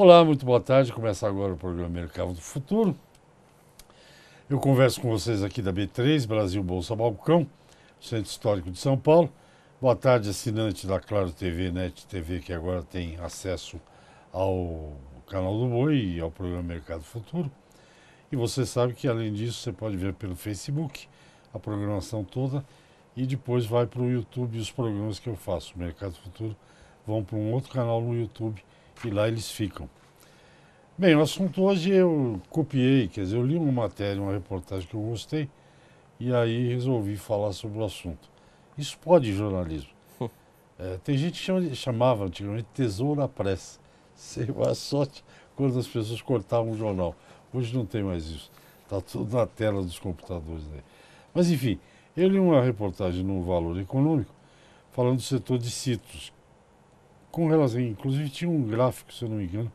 Olá, muito boa tarde. Começa agora o programa Mercado do Futuro. Eu converso com vocês aqui da B3, Brasil Bolsa Balcão, Centro Histórico de São Paulo. Boa tarde, assinante da Claro TV, Net TV, que agora tem acesso ao canal do Boi e ao programa Mercado Futuro. E você sabe que, além disso, você pode ver pelo Facebook a programação toda e depois vai para o YouTube e os programas que eu faço. O Mercado Futuro vão para um outro canal no YouTube que lá eles ficam. Bem, o assunto hoje eu copiei, quer dizer, eu li uma matéria, uma reportagem que eu gostei, e aí resolvi falar sobre o assunto. Isso pode jornalismo. É, tem gente que chama, chamava antigamente tesoura à pressa. uma sorte quando as pessoas cortavam o jornal. Hoje não tem mais isso. Está tudo na tela dos computadores. Né? Mas enfim, eu li uma reportagem no Valor Econômico falando do setor de cítricos com relação, inclusive tinha um gráfico, se eu não me engano,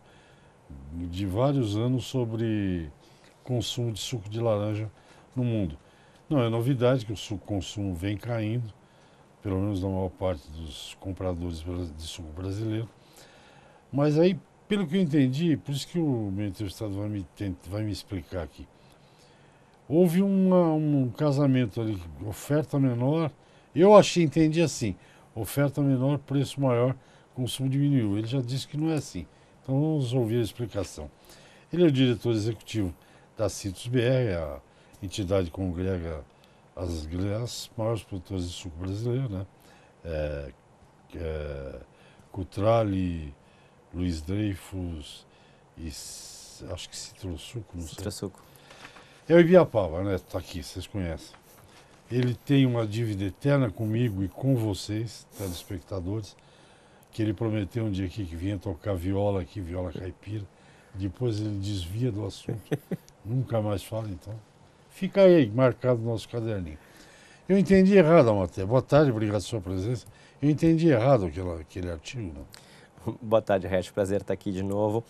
de vários anos sobre consumo de suco de laranja no mundo. Não é novidade que o suco consumo vem caindo, pelo menos na maior parte dos compradores de suco brasileiro. Mas aí, pelo que eu entendi, por isso que o meu entrevistado vai me, vai me explicar aqui. Houve uma, um casamento ali, oferta menor. Eu achei, entendi assim: oferta menor, preço maior consumo diminuiu. Ele já disse que não é assim. Então vamos ouvir a explicação. Ele é o diretor executivo da Citos BR, a entidade que congrega as, as maiores produtoras de suco brasileiro, né? É, é, Cutrale, Luiz Dreyfus e acho que Suco não Citrosuco. sei. É o Ibiapaba, né? Está aqui, vocês conhecem. Ele tem uma dívida eterna comigo e com vocês, telespectadores, que ele prometeu um dia aqui que vinha tocar viola aqui, viola caipira. Depois ele desvia do assunto, nunca mais fala, então. Fica aí marcado no nosso caderninho. Eu entendi errado, Amaté. Boa tarde, obrigado pela sua presença. Eu entendi errado aquele, aquele artigo. Não? Boa tarde, Regis. Prazer estar aqui de novo.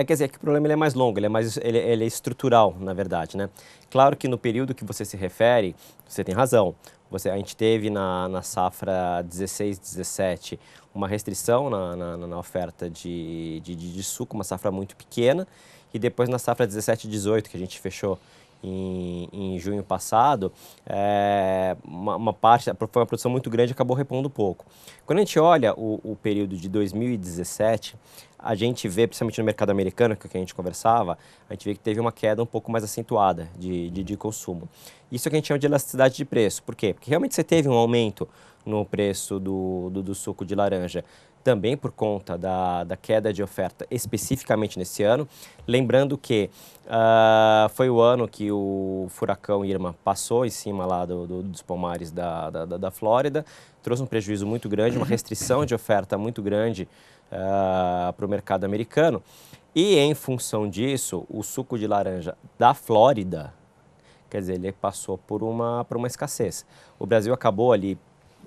É, quer dizer, é que o problema ele é mais longo, ele é, mais, ele, é, ele é estrutural, na verdade, né? Claro que no período que você se refere, você tem razão. Você, a gente teve na, na safra 16, 17 uma restrição na, na, na oferta de, de, de, suco, uma safra muito pequena, e depois na safra 17, 18, que a gente fechou em, em junho passado, é, uma, uma, parte, foi uma produção muito grande, acabou repondo pouco. Quando a gente olha o, o período de 2017, a gente vê, principalmente no mercado americano, é que a gente conversava, a gente vê que teve uma queda um pouco mais acentuada de, de, de consumo. Isso é que a gente chama de elasticidade de preço. Por quê? Porque realmente você teve um aumento no preço do, do, do suco de laranja também por conta da, da queda de oferta especificamente nesse ano. Lembrando que uh, foi o ano que o furacão Irma passou em cima lá do, do dos pomares da, da, da Flórida, trouxe um prejuízo muito grande, uma restrição de oferta muito grande uh, ah, para o mercado americano. E em função disso, o suco de laranja da Flórida, quer dizer, ele passou por uma, por uma escassez. O Brasil acabou ali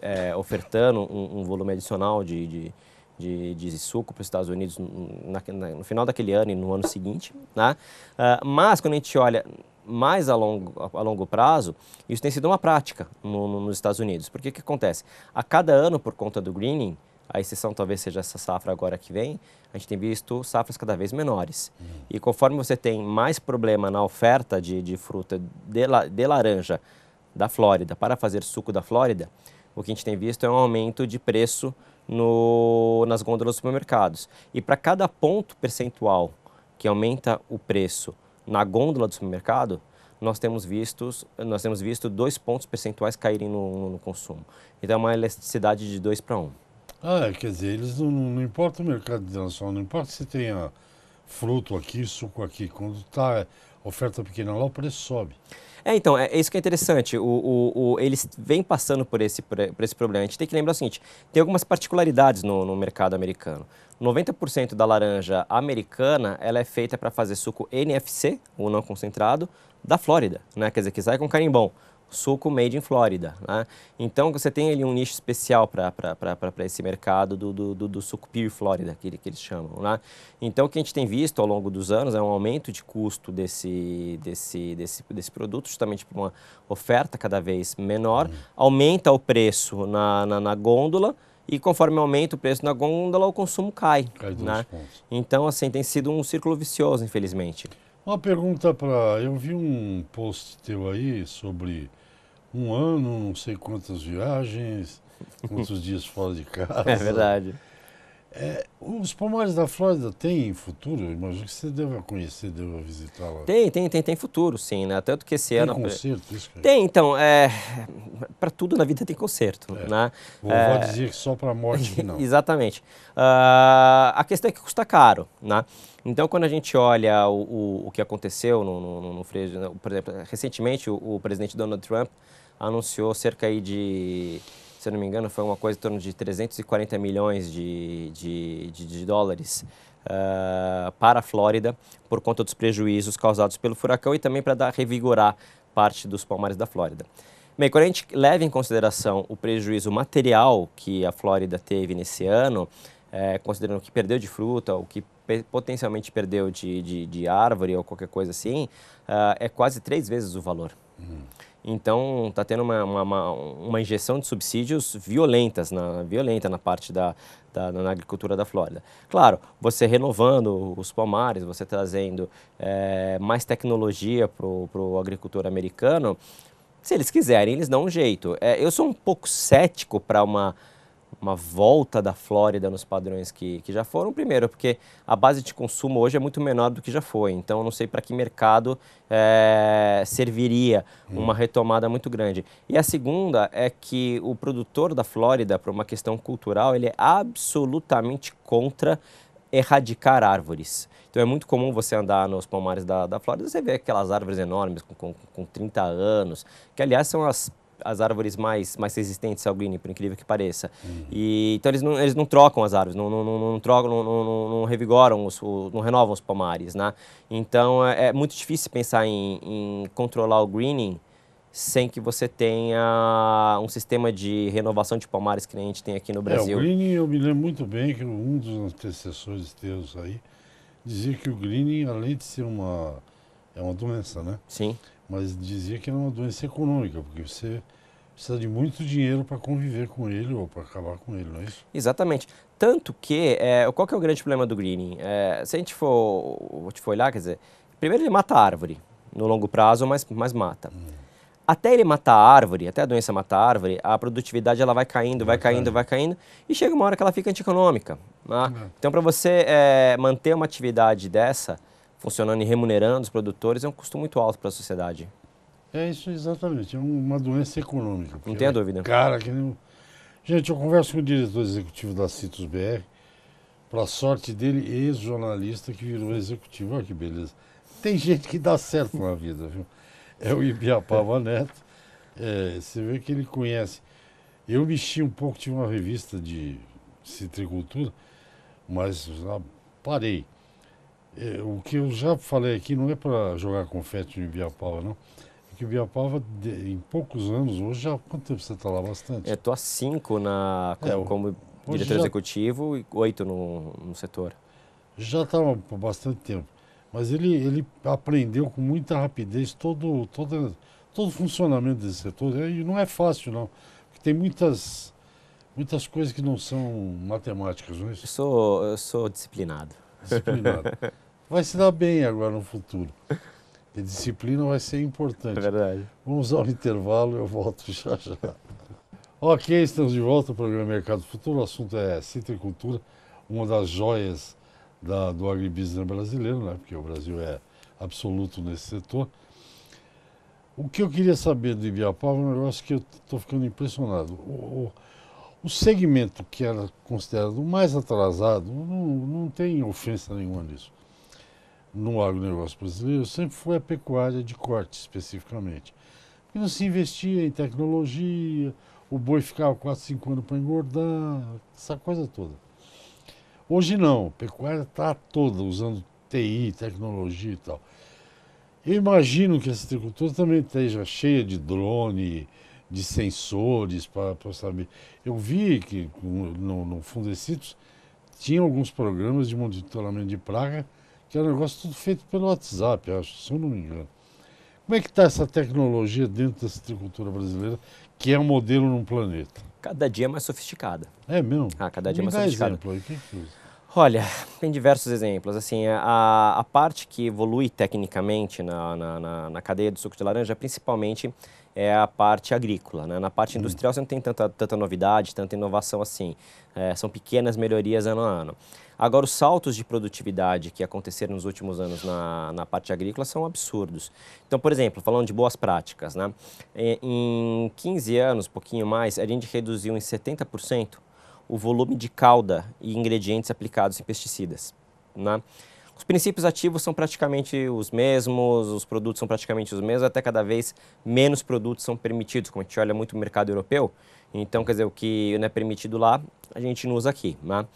é, ofertando um, um, volume adicional de, de, de, de suco para os Estados Unidos na, na, no final daquele ano e no ano seguinte. Né? Uh, mas quando a gente olha mais a longo, a longo prazo, isso tem sido uma prática no, no, nos Estados Unidos. Porque o que acontece? A cada ano, por conta do greening, a exceção talvez seja essa safra agora que vem, a gente tem visto safras cada vez menores. Uhum. E conforme você tem mais problema na oferta de, de fruta de, la, de laranja da Flórida para fazer suco da Flórida, o que a gente tem visto é um aumento de preço no, nas gôndolas dos supermercados. E para cada ponto percentual que aumenta o preço na gôndola do supermercado, nós temos visto, nós temos visto dois pontos percentuais caírem no, no consumo. Então é uma elasticidade de dois para Um. Ah, é, quer dizer, eles não, não importa o mercado internacional, não importa se tenha ah, fruto aqui, suco aqui, quando está oferta pequena lá, o preço sobe. É, então, é, é, isso que é interessante. O, o, o, eles vêm passando por esse, por esse problema. A gente tem que lembrar o seguinte: tem algumas particularidades no, no mercado americano. 90% da laranja americana ela é feita para fazer suco NFC, ou não concentrado, da Flórida, né? Quer dizer, que sai com carimbão suco made in Flórida. Né? Então você tem ali um nicho especial para esse mercado do, do, do, do suco Pure Flórida, que, que, eles chamam. Né? Então o que a gente tem visto ao longo dos anos é um aumento de custo desse, desse, desse, desse produto, justamente por uma oferta cada vez menor, uhum. aumenta o preço na, na, na gôndola e conforme aumenta o preço na gôndola, o consumo cai. cai né? Então, assim, tem sido um círculo vicioso, infelizmente. Uma pergunta para... Eu vi um post teu aí sobre um ano, não sei quantas viagens, quantos dias fora de casa. É verdade. É, os pomares da Flórida têm futuro? imagino que você deva conhecer, deva visitar lá. Tem, tem, tem, tem futuro, sim, né? Tanto que esse tem ano. Tem concerto, isso? Cara. É- tem, então. É... Para tudo na vida tem concerto, é. né? Vou é... dizer que só para a morte não. Exatamente. Uh, a questão é que custa caro, né? Então, quando a gente olha o, o, o que aconteceu no, no, no, no, por exemplo, recentemente o, o presidente Donald Trump anunciou cerca aí de, se eu não me engano, foi uma coisa em torno de 340 milhões de, de, de, de dólares uh, para a Flórida por conta dos prejuízos causados pelo furacão e também para dar revigorar parte dos palmares da Flórida. Bem, quando a gente leva em consideração o prejuízo material que a Flórida teve nesse ano, é, considerando o que perdeu de fruta, o que potencialmente perdeu de, de, de, árvore ou qualquer coisa assim, uh, é quase três vezes o valor. Uhum. Então, está tendo uma, uma, uma, injeção de subsídios violentas na, violenta na parte da, da na agricultura da Flórida. Claro, você renovando os palmares, você trazendo é, mais tecnologia para o agricultor americano, se eles quiserem, eles dão um jeito. É, eu sou um pouco cético para uma uma volta da Flórida nos padrões que, que já foram. Primeiro, porque a base de consumo hoje é muito menor do que já foi. Então, eu não sei para que mercado é, serviria hum. uma retomada muito grande. E a segunda é que o produtor da Flórida, por uma questão cultural, ele é absolutamente contra erradicar árvores. Então é muito comum você andar nos palmares da, da Flórida, você ver aquelas árvores enormes com, com, com 30 anos, que aliás são as as árvores mais, mais resistentes ao greening por incrível que pareça. Uhum. E, então eles não, eles não trocam as árvores, não, não, não, não trocam, não, não, não revigoram, os, não renovam os pomares, né? Então é, é muito difícil pensar em, em controlar o greening sem que você tenha um sistema de renovação de palmares que a gente tem aqui no Brasil. É, o greening, eu me lembro muito bem que um dos antecessores teus aí dizia que o greening, além de ser uma é uma doença, né? Sim. Mas dizia que era uma doença econômica, porque você precisa de muito dinheiro para conviver com ele ou para acabar com ele, não é isso? Exatamente. Tanto que, é, qual que é o grande problema do greening? É, se a gente for, for olhar, quer dizer, primeiro ele mata a árvore no longo prazo, mas, mas mata. Hum. Até ele matar a árvore, até a doença matar a árvore, a produtividade ela vai caindo, vai, caindo, vai caindo, e chega uma hora que ela fica antieconômica. Né? É. Então, para você é, manter uma atividade dessa, funcionando e remunerando os produtores, é um custo muito alto para a sociedade. É isso exatamente, é uma doença econômica. Não tem a dúvida. Cara, que nem... Gente, eu converso com o diretor executivo da Citus BR, para sorte dele, ex-jornalista que virou executivo. Olha que beleza. Tem gente que dá certo na vida, viu? É o Ibiapava é. Neto. É, você vê que ele conhece. Eu mexi um pouco, tinha uma revista de citricultura, mas ah, parei. É, o que eu já falei aqui não é para jogar confete no Ibiapava, não. É que o Ibiapava, de, em poucos anos, hoje já quanto tempo você está lá? Bastante. Eu estou há cinco na, é, como, é, eu, como diretor já, executivo e oito no, no setor. Já está há bastante tempo. Mas ele, ele aprendeu com muita rapidez todo, todo, todo o funcionamento desse setor. É, e não é fácil, não. Porque tem muitas, muitas coisas que não são matemáticas, não é isso? Eu sou, eu sou disciplinado disciplinado. Vai se dar bem agora no futuro. E disciplina vai ser importante. É verdade. Vamos ao intervalo, eu volto já já. ok, estamos de volta ao programa Mercado Futuro. O assunto é citricultura, uma das joias da, do agribusiness brasileiro, né? porque o Brasil é absoluto nesse setor. O que eu queria saber do Ibiapaba é um negócio que eu estou ficando impressionado. O, o, o segmento que era considerado mais atrasado, não, não tem ofensa nenhuma nisso, no agronegócio brasileiro, sempre foi a pecuária de corte, especificamente. Porque não se investia em tecnologia, o boi ficava 4, 5 anos para engordar, essa coisa toda. Hoje não, a pecuária está toda usando TI, tecnologia e tal. Eu imagino que essa agricultura também esteja cheia de drone, de sensores para saber. Eu vi que no, no Fundecitos tinha alguns programas de monitoramento de praga que era um negócio tudo feito pelo WhatsApp, acho, se eu não me engano. Como é que está essa tecnologia dentro da agricultura brasileira, que é um modelo no planeta? Cada dia é mais sofisticada. É mesmo? Ah, cada dia é me mais sofisticada. exemplo aí, que Olha, tem diversos exemplos. Assim, a, a parte que evolui tecnicamente na, na, na, na cadeia do suco de laranja é principalmente é a parte agrícola. Né? Na parte industrial você não tem tanta, tanta novidade, tanta inovação assim. É, são pequenas melhorias ano a ano. Agora, os saltos de produtividade que aconteceram nos últimos anos na, na parte agrícola são absurdos. Então, por exemplo, falando de boas práticas, né? É, em 15 anos, pouquinho mais, a gente reduziu em 70% o volume de calda e ingredientes aplicados em pesticidas. Né? Os princípios ativos são praticamente os mesmos, os produtos são praticamente os mesmos, até cada vez menos produtos são permitidos, como a gente olha muito no mercado europeu. Então, quer dizer, o que não é permitido lá, a gente não usa aqui. Né?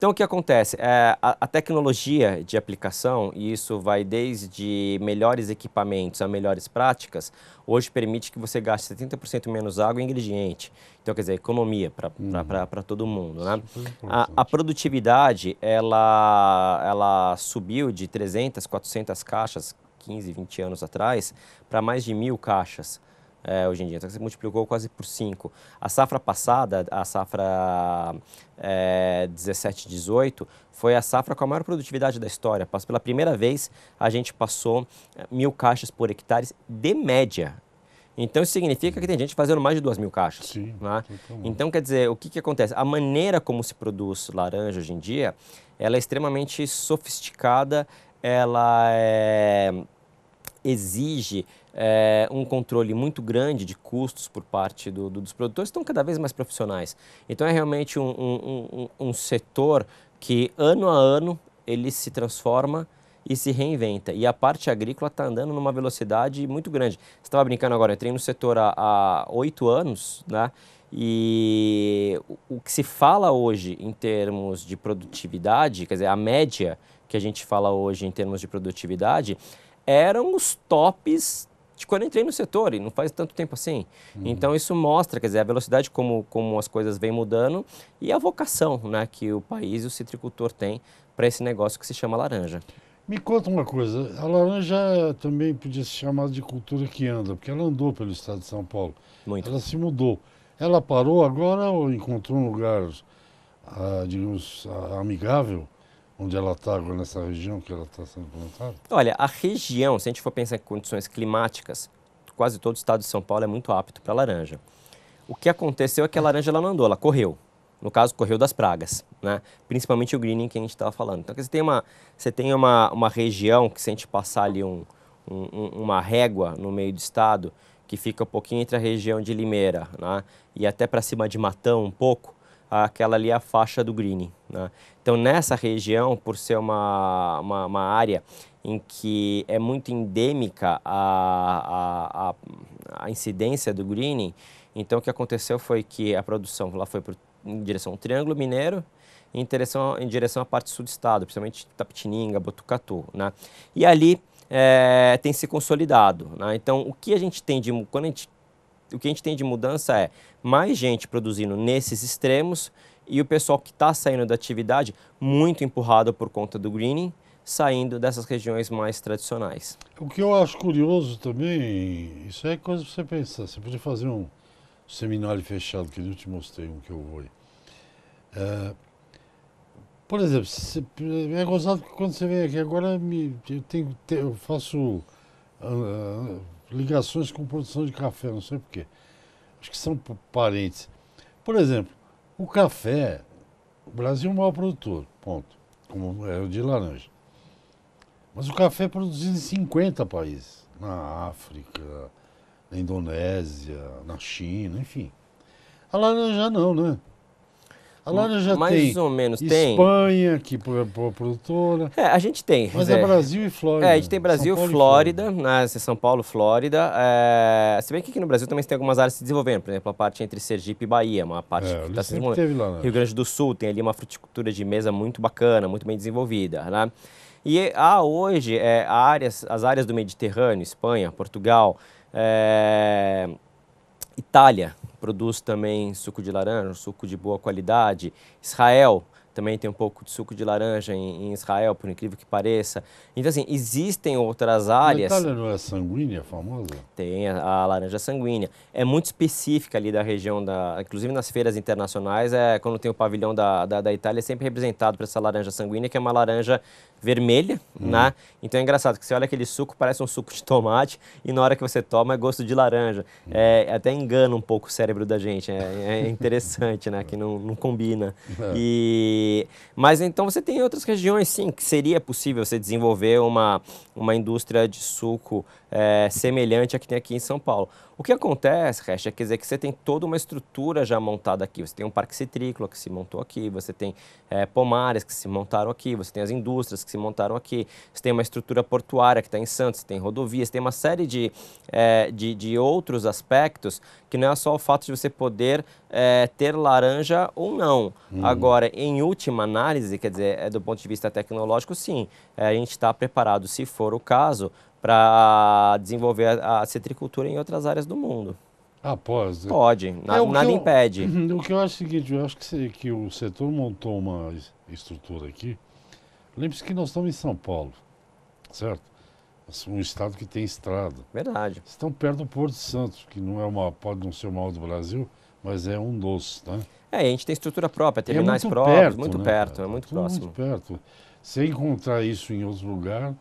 Então, o que acontece? É, a, a, tecnologia de aplicação, e isso vai desde melhores equipamentos a melhores práticas, hoje permite que você gaste 70% menos água e ingrediente. Então, quer dizer, economia para uhum. todo mundo. Né? A, a, produtividade, ela, ela subiu de 300, 400 caixas 15, 20 anos atrás para mais de mil caixas é, hoje em dia. Então, você multiplicou quase por 5. A safra passada, a safra é, 17, 18, foi a safra com a maior produtividade da história. Pela primeira vez, a gente passou é, mil caixas por hectare de média. Então, isso significa que tem gente fazendo mais de duas mil caixas. Sim, né? Então, quer dizer, o que, que acontece? A maneira como se produz laranja hoje em dia, ela é extremamente sofisticada, ela é exige é, um controle muito grande de custos por parte do, do, dos produtores, estão cada vez mais profissionais. Então é realmente um, um, um, um setor que ano a ano ele se transforma e se reinventa. E a parte agrícola está andando numa velocidade muito grande. Estava brincando agora, entrei no setor há oito anos, né? E o que se fala hoje em termos de produtividade, quer dizer, a média que a gente fala hoje em termos de produtividade, eram os tops de quando eu entrei no setor, e não faz tanto tempo assim. Uhum. Então, isso mostra, quer dizer, a velocidade como, como as coisas vêm mudando e a vocação né, que o país e o citricultor tem para esse negócio que se chama laranja. Me conta uma coisa, a laranja também podia se chamar de cultura que anda, porque ela andou pelo estado de São Paulo. Muito. Ela se mudou. Ela parou agora ou encontrou um lugar, ah, digamos, ah, amigável onde ela está agora, nessa região que ela está sendo plantada? Olha, a região, se a gente for pensar em condições climáticas, quase todo o estado de São Paulo é muito apto para laranja. O que aconteceu é que a laranja ela não andou, ela correu. No caso, correu das pragas, né? principalmente o greening que a gente estava falando. Então, você tem, uma, você tem uma, uma região que, se a gente passar ali um, um, uma régua no meio do estado, que fica um pouquinho entre a região de Limeira né? e até para cima de Matão um pouco, aquela ali é a faixa do greening. Né? Então nessa região, por ser uma, uma, uma, área em que é muito endêmica a, a, a, a incidência do greening, então o que aconteceu foi que a produção lá foi em direção ao Triângulo Mineiro, em direção, em direção à parte sul do estado, principalmente Tapitininga, Botucatu. Né? E ali é, tem se consolidado. Né? Então, o que a gente tem de. Quando a gente o que a gente tem de mudança é mais gente produzindo nesses extremos e o pessoal que está saindo da atividade muito empurrado por conta do greening, saindo dessas regiões mais tradicionais. O que eu acho curioso também, isso é coisa para você pensar. Você podia fazer um seminário fechado, que eu te mostrei um que eu vou. É, por exemplo, é gozado que quando você vem aqui agora, me, eu, tenho, eu faço. Uh, ligações com produção de café, não sei porquê. Acho que são parentes. Por exemplo, o café, o Brasil é o maior produtor, ponto. Como é o de laranja. Mas o café é produzido em 50 países. Na África, na Indonésia, na China, enfim. A laranja não, né? A loja já mais tem. Mais ou menos tem. Espanha, que é produtora. É, a gente tem. Mas é, é Brasil e Flórida. É, a gente tem Brasil, Flórida, Flórida, né? Assim, São Paulo, Flórida. É... Se bem que aqui no Brasil também tem algumas áreas se desenvolvendo. Por exemplo, a parte entre Sergipe e Bahia, uma parte é, que está se desenvolvendo. Lá, né? Rio Grande do Sul tem ali uma fruticultura de mesa muito bacana, muito bem desenvolvida, né? E há ah, hoje é, áreas, as áreas do Mediterrâneo, Espanha, Portugal, é, Itália, produz também suco de laranja, suco de boa qualidade. Israel, também tem um pouco de suco de laranja em, em Israel, por incrível que pareça. Então, assim, existem outras áreas. A Itália não é sanguínea, famosa? Tem a, a, laranja é sanguínea. É muito específica ali da região, da, inclusive nas feiras internacionais, é, quando tem o pavilhão da, da, da Itália, é sempre representado por essa laranja sanguínea, que é uma laranja vermelha, hum. né? Então é engraçado que você olha aquele suco, parece um suco de tomate, e na hora que você toma é gosto de laranja. Hum. É, é, até engana um pouco o cérebro da gente. É, é interessante, né? Que não, não combina. É. E mas então você tem outras regiões, sim, que seria possível você desenvolver uma, uma indústria de suco é, semelhante à que tem aqui em São Paulo. O que acontece, Resch, é quer dizer que você tem toda uma estrutura já montada aqui. Você tem um parque citrícola que se montou aqui, você tem é, pomares que se montaram aqui, você tem as indústrias que se montaram aqui, você tem uma estrutura portuária que está em Santos, você tem rodovias, você tem uma série de, é, de, de, outros aspectos que não é só o fato de você poder é, ter laranja ou não. Hum. Agora, em última análise, quer dizer, é, do ponto de vista tecnológico, sim, é, a gente está preparado, se for o caso, para desenvolver a, a citricultura em outras áreas do mundo. Ah, pode. Pode, na, é, nada eu, impede. Uhum, o que eu acho é o seguinte, eu acho que, que o setor montou uma estrutura aqui. Lembre-se que nós estamos em São Paulo, certo? Um estado que tem estrada. Verdade. Estão perto do Porto de Santos, que não é uma, pode não ser o maior do Brasil, mas é um dos, né? É, a gente tem estrutura própria, é terminais próprios. muito próprios, perto, muito né, perto, é muito próximo. Muito perto. Se encontrar isso em outro lugar,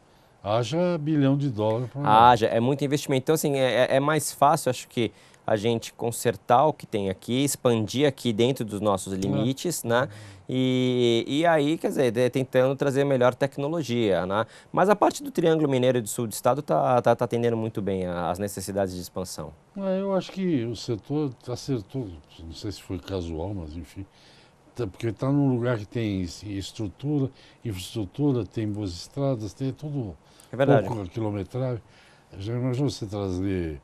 Haja bilhão de dólares. para Haja, é muito investimento. Então, assim, é, é, é mais fácil, acho que, a gente consertar o que tem aqui, expandir aqui dentro dos nossos é. limites, é. né? E, e aí, quer dizer, tentando trazer melhor tecnologia, né? Mas a parte do Triângulo Mineiro do Sul do Estado está tá, tá atendendo muito bem as necessidades de expansão. É, eu acho que o setor acertou, não sei se foi casual, mas enfim, Tá, porque está num lugar que tem estrutura, infraestrutura, tem boas estradas, tem tudo. É verdade. Pouco quilometragem. Já imaginou você trazer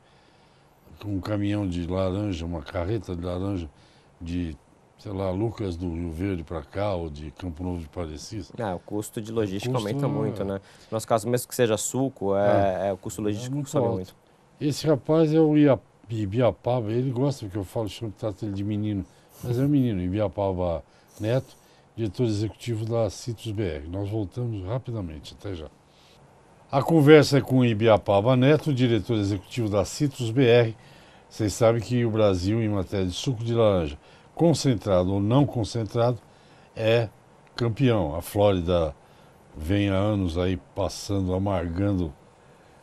com um caminhão de laranja, uma carreta de laranja de, sei lá, Lucas do Rio Verde para cá ou de Campo Novo de Parecis? Ah, o custo de logística custo aumenta é... muito, né? No nosso caso, mesmo que seja suco, é, ah, é o custo é logístico muito sobe alto. muito. Esse rapaz é o Ibiapaba, ele gosta, porque eu falo, chamo, trato ele de menino mas é um menino, em Neto, diretor executivo da Citrus BR. Nós voltamos rapidamente, até já. A conversa é com Ibiapava Neto, diretor executivo da Citrus BR. Vocês sabem que o Brasil, em matéria de suco de laranja, concentrado ou não concentrado, é campeão. A Flórida vem há anos aí passando, amargando.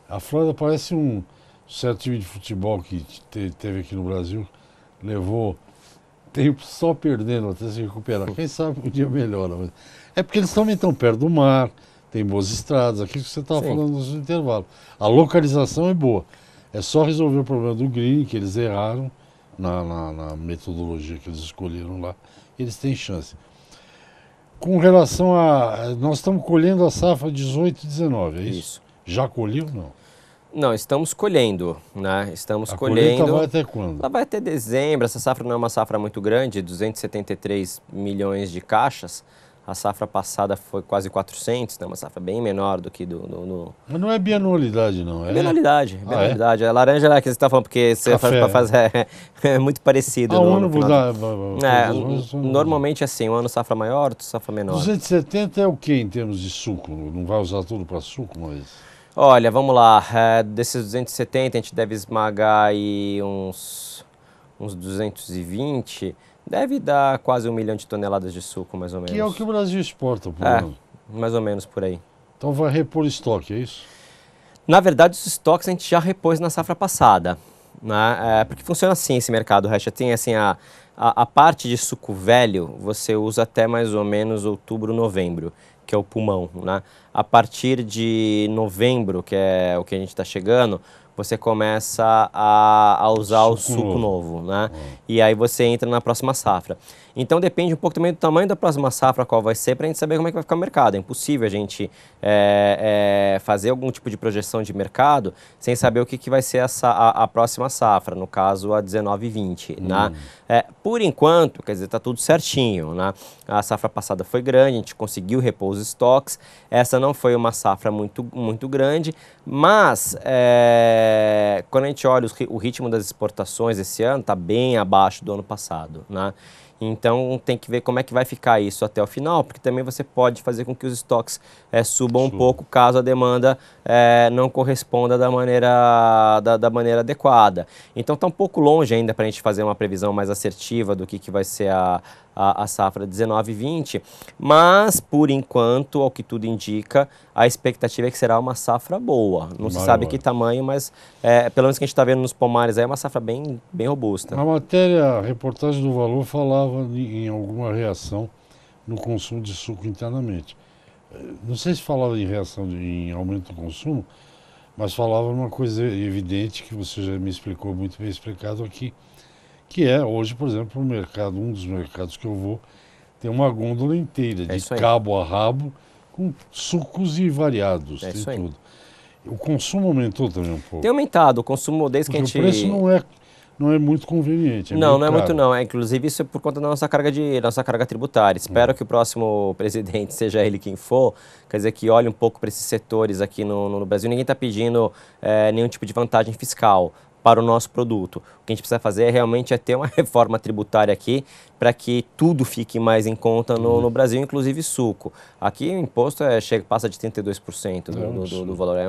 A Flórida parece um certo time de futebol que teve aqui no Brasil, levou tempo só perdendo até se recuperar. Quem sabe um dia melhora. Mas... É porque eles também estão perto do mar, tem boas estradas, aquilo que você estava falando nos intervalos. A localização é boa. É só resolver o problema do green, que eles erraram na, na, na metodologia que eles escolheram lá. Eles têm chance. Com relação a. Nós estamos colhendo a safra 18 e 19, é isso? isso? Já colheu não? Não, estamos colhendo, né? Estamos a colhendo. vai até quando? Ela vai até dezembro. Essa safra não é uma safra muito grande, 273 milhões de caixas. A safra passada foi quase 400, né? uma safra bem menor do que do. do, do... Mas não é bianualidade, não. É, ah, é bianualidade. bianualidade. é? A laranja lá que você está falando, porque você Café. faz, é, é, muito parecido. Ah, no, ano mudar. É, normalmente é assim, um ano safra maior, outro safra menor. 270 é o que em termos de suco? Não vai usar tudo para suco, mas. Olha, vamos lá. É, desses 270, a gente deve esmagar aí uns, uns 220. Deve dar quase um milhão de toneladas de suco, mais ou menos. Que é o que o Brasil exporta, por é, Mais ou menos por aí. Então vai repor estoque, é isso? Na verdade, os estoques a gente já repôs na safra passada. Né? É, porque funciona assim esse mercado, Recha. Tem assim a, a, a, parte de suco velho, você usa até mais ou menos outubro, novembro que é o pulmão. Né? A partir de novembro, que é o que a gente está chegando, você começa a, a usar suco o suco novo, novo né? Uhum. E aí você entra na próxima safra. Então depende um pouco também do tamanho da próxima safra, qual vai ser, para a gente saber como é que vai ficar o mercado. É impossível a gente é, é, fazer algum tipo de projeção de mercado sem saber o que, que vai ser essa, a, a próxima safra, no caso a 19 e 20. Hum. Né? É, por enquanto, quer dizer, está tudo certinho. Né? A safra passada foi grande, a gente conseguiu repor os estoques. Essa não foi uma safra muito, muito grande, mas é, quando a gente olha o ritmo das exportações esse ano, está bem abaixo do ano passado. Né? Então tem que ver como é que vai ficar isso até o final, porque também você pode fazer com que os estoques é, subam um pouco caso a demanda é, não corresponda da maneira, da, da maneira adequada. Então está um pouco longe ainda para a gente fazer uma previsão mais assertiva do que, que vai ser a, a, a safra 19-20, mas por enquanto, ao que tudo indica, a expectativa é que será uma safra boa. Não se sabe que tamanho, mas é, pelo menos que a gente está vendo nos pomares aí, é uma safra bem, bem robusta. A matéria, a reportagem do Valor falava em alguma reação no consumo de suco internamente. Não sei se falava em reação de, em aumento do consumo, mas falava uma coisa evidente que você já me explicou muito bem explicado aqui. É que é hoje, por exemplo, o mercado, um dos mercados que eu vou, tem uma gôndola inteira, é de cabo a rabo, com sucos e variados, é tem tudo. O consumo aumentou também um pouco. Tem aumentado o consumo desde Porque que a gente... o preço não é, não é muito conveniente. É não, não é caro. muito não. É, inclusive isso é por conta da nossa carga, de, nossa carga tributária. Espero hum. que o próximo presidente, seja ele quem for, quer dizer, que olhe um pouco para esses setores aqui no, no Brasil. Ninguém está pedindo é, nenhum tipo de vantagem fiscal para o nosso produto. O que a gente precisa fazer é realmente é ter uma reforma tributária aqui para que tudo fique mais em conta no, no, uhum. Brasil, inclusive suco. Aqui o imposto é, chega, passa de 32% do, do, do, do, valor, é,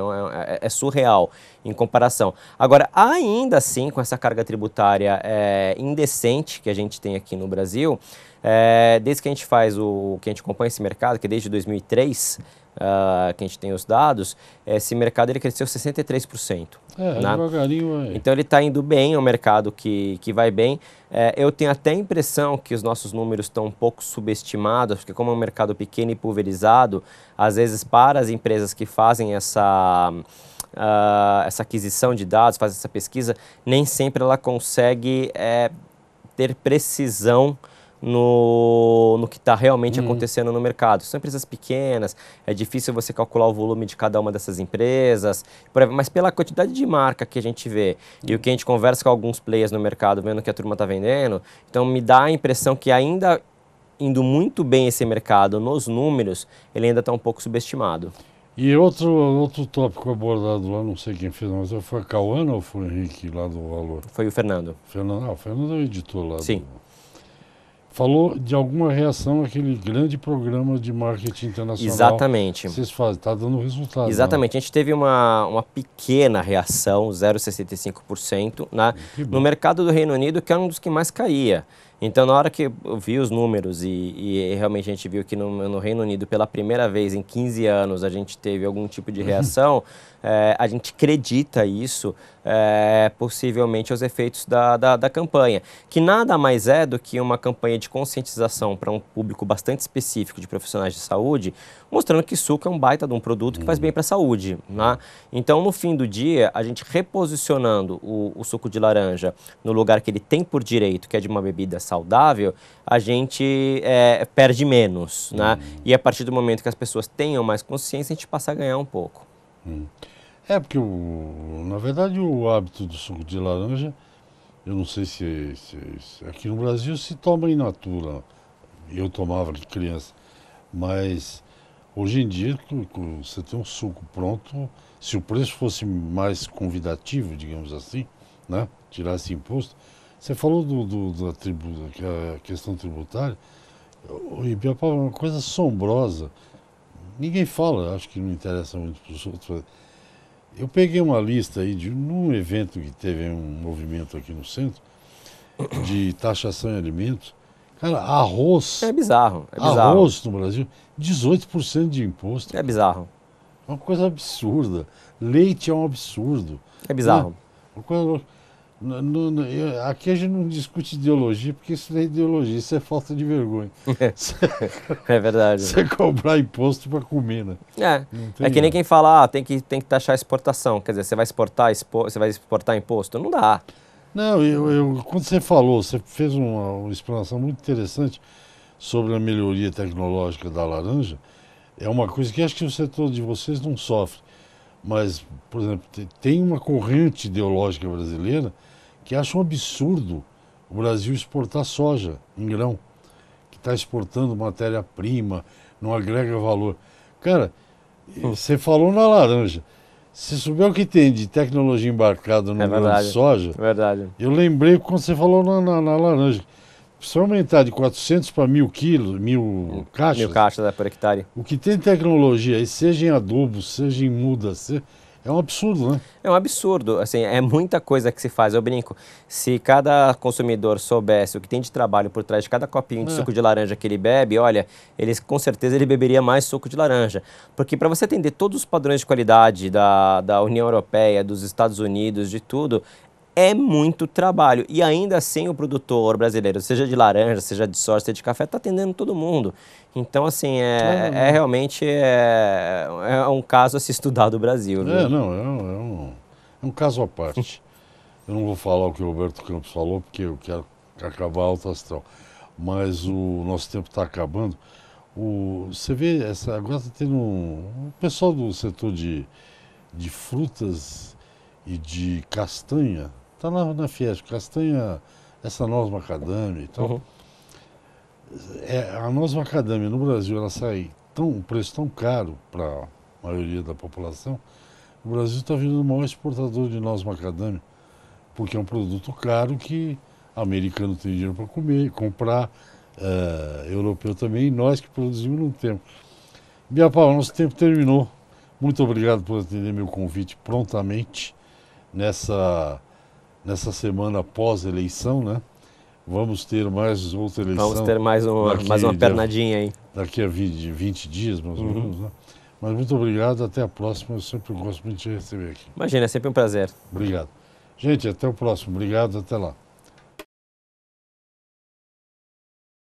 é, é, é, surreal em comparação. Agora, ainda assim, com essa carga tributária é, indecente que a gente tem aqui no Brasil, é, desde que a gente faz o que a gente acompanha esse mercado, que desde 2003 uh, que a gente tem os dados, esse mercado ele cresceu 63%. É, né? devagarinho. É. Então ele está indo bem, é um mercado que, que vai bem. É, eu tenho até a impressão que os nossos números estão um pouco subestimados, porque como é um mercado pequeno e pulverizado, às vezes para as empresas que fazem essa... Uh, essa aquisição de dados, faz essa pesquisa, nem sempre ela consegue é, ter precisão no, no que está realmente hum. acontecendo no mercado. São empresas pequenas, é difícil você calcular o volume de cada uma dessas empresas, mas pela quantidade de marca que a gente vê hum. e o que a gente conversa com alguns players no mercado, vendo que a turma está vendendo, então me dá a impressão que ainda indo muito bem esse mercado nos números, ele ainda está um pouco subestimado. E outro, outro tópico abordado lá, não sei quem fez, mas foi a Cauana ou foi o Henrique lá do Valor? Foi o Fernando. Fernando, ah, o Fernando é o editor lá Sim. Do falou de alguma reação àquele grande programa de marketing internacional. Exatamente. Vocês fazem, está dando resultado. Né? Exatamente. Né? A gente teve uma, uma pequena reação, 0,65%, na, né, no mercado do Reino Unido, que é um dos que mais caía. Então, na hora que eu vi os números e, e realmente a gente viu que no, no, Reino Unido, pela primeira vez em 15 anos, a gente teve algum tipo de reação é, a gente acredita isso é, possivelmente aos efeitos da, da, da, campanha, que nada mais é do que uma campanha de conscientização para um público bastante específico de profissionais de saúde, mostrando que suco é um baita de um produto que faz bem para a saúde. Né? Então, no fim do dia, a gente reposicionando o, o suco de laranja no lugar que ele tem por direito, que é de uma bebida saudável, a gente é, perde menos, né? Uhum. E a partir do momento que as pessoas tenham mais consciência, a gente passa a ganhar um pouco. Hum. É, porque o, na verdade o hábito do suco de laranja, eu não sei se, se, se aqui no Brasil se toma in natura. Eu tomava de criança. Mas hoje em dia você tem um suco pronto, se o preço fosse mais convidativo, digamos assim, né? Tirasse imposto. Você falou do, do da tribu, da é questão tributária. O Ibiapaba é uma coisa assombrosa. Ninguém fala, acho que não interessa muito para os outros eu peguei uma lista aí de um evento que teve um movimento aqui no centro de taxação em alimentos. Cara, arroz. É bizarro. É bizarro. Arroz no Brasil, 18% de imposto. É bizarro. É uma coisa absurda. Leite é um absurdo. É bizarro. Uma, né? uma coisa louca. No, no, aqui a gente não discute ideologia, porque isso é ideologia, isso é falta de vergonha. é verdade. Você cobrar imposto para comer, né? É. É que nem quem fala, ah, tem que, tem que taxar exportação. Quer dizer, você vai exportar, expo, você vai exportar imposto? Não dá. Não, eu, eu quando você falou, você fez uma, uma, explanação muito interessante sobre a melhoria tecnológica da laranja. É uma coisa que acho que o setor de vocês não sofre. Mas, por exemplo, tem uma corrente ideológica brasileira que acha um absurdo o Brasil exportar soja em grão, que está exportando matéria-prima, não agrega valor. Cara, hum. você falou na laranja. Se souber o que tem de tecnologia embarcada no é grão de soja, é verdade. eu lembrei quando você falou na, na, na laranja. Se aumentar de 400 para mil quilos, mil caixas. Mil caixas é, por hectare. O que tem tecnologia, aí, seja em adubo, seja em muda, seja... É um absurdo, né? É um absurdo. Assim, é muita coisa que se faz. Eu brinco. Se cada consumidor soubesse o que tem de trabalho por trás de cada copinho de é. suco de laranja que ele bebe, olha, ele, com certeza ele beberia mais suco de laranja. Porque para você atender todos os padrões de qualidade da, da União Europeia, dos Estados Unidos, de tudo, é muito trabalho. E ainda assim, o produtor brasileiro, seja de laranja, seja de soja, seja de café, está atendendo todo mundo. Então, assim, é, é, é né? realmente é, é, um caso a se estudar do Brasil. Viu? É, não, é é um, é um, caso à parte. Eu não vou falar o que o Roberto Campos falou, porque eu quero acabar alto astral. Mas o nosso tempo está acabando. O, você vê, essa, agora está tendo um, um pessoal do setor de, de frutas e de castanha está na, na Fiesp, Castanha, essa noz macadâmia e tal. Uhum. É, a noz macadâmia no Brasil, ela sai tão, um preço tão caro para a maioria da população. O Brasil está vindo o maior exportador de noz macadâmia, porque é um produto caro que americano tem dinheiro para comer, comprar, uh, europeu também, e nós que produzimos não temos. Bia Paula, nosso tempo terminou. Muito obrigado por atender meu convite prontamente nessa nessa semana pós-eleição, né? Vamos ter mais outra eleição. Vamos ter mais, um, daqui, mais uma pernadinha aí. Daqui a 20, 20 dias, mais ou uhum. menos, uhum. né? Mas muito obrigado, até a próxima. Eu sempre gosto muito de receber aqui. Imagina, é sempre um prazer. Obrigado. Gente, até o próximo. Obrigado, até lá.